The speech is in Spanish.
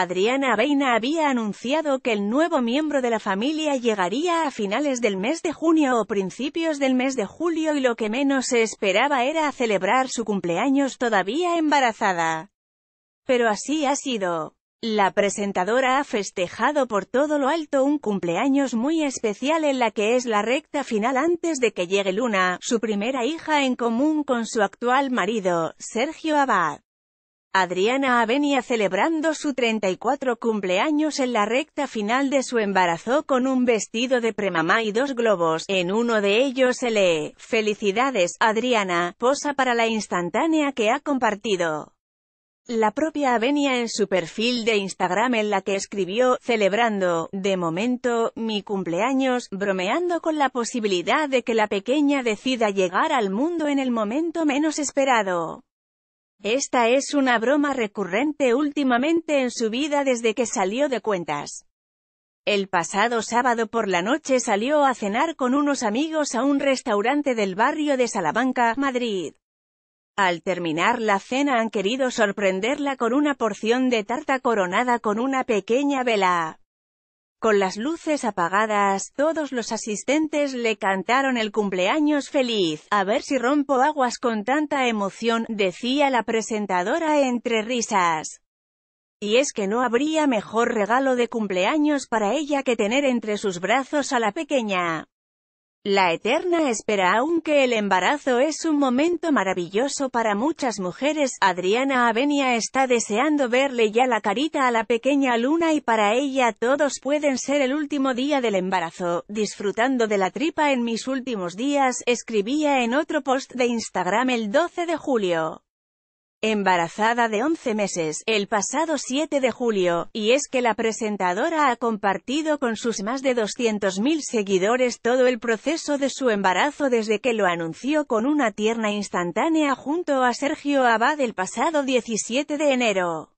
Adriana Beina había anunciado que el nuevo miembro de la familia llegaría a finales del mes de junio o principios del mes de julio y lo que menos se esperaba era celebrar su cumpleaños todavía embarazada. Pero así ha sido. La presentadora ha festejado por todo lo alto un cumpleaños muy especial en la que es la recta final antes de que llegue Luna, su primera hija en común con su actual marido, Sergio Abad. Adriana Avenia celebrando su 34 cumpleaños en la recta final de su embarazo con un vestido de premamá y dos globos, en uno de ellos se lee, Felicidades, Adriana, posa para la instantánea que ha compartido. La propia Avenia en su perfil de Instagram en la que escribió, celebrando, de momento, mi cumpleaños, bromeando con la posibilidad de que la pequeña decida llegar al mundo en el momento menos esperado. Esta es una broma recurrente últimamente en su vida desde que salió de cuentas. El pasado sábado por la noche salió a cenar con unos amigos a un restaurante del barrio de Salamanca, Madrid. Al terminar la cena han querido sorprenderla con una porción de tarta coronada con una pequeña vela. Con las luces apagadas, todos los asistentes le cantaron el cumpleaños feliz. A ver si rompo aguas con tanta emoción, decía la presentadora entre risas. Y es que no habría mejor regalo de cumpleaños para ella que tener entre sus brazos a la pequeña. La eterna espera Aunque el embarazo es un momento maravilloso para muchas mujeres, Adriana Avenia está deseando verle ya la carita a la pequeña luna y para ella todos pueden ser el último día del embarazo. Disfrutando de la tripa en mis últimos días, escribía en otro post de Instagram el 12 de julio embarazada de 11 meses, el pasado 7 de julio, y es que la presentadora ha compartido con sus más de 200.000 seguidores todo el proceso de su embarazo desde que lo anunció con una tierna instantánea junto a Sergio Abad el pasado 17 de enero.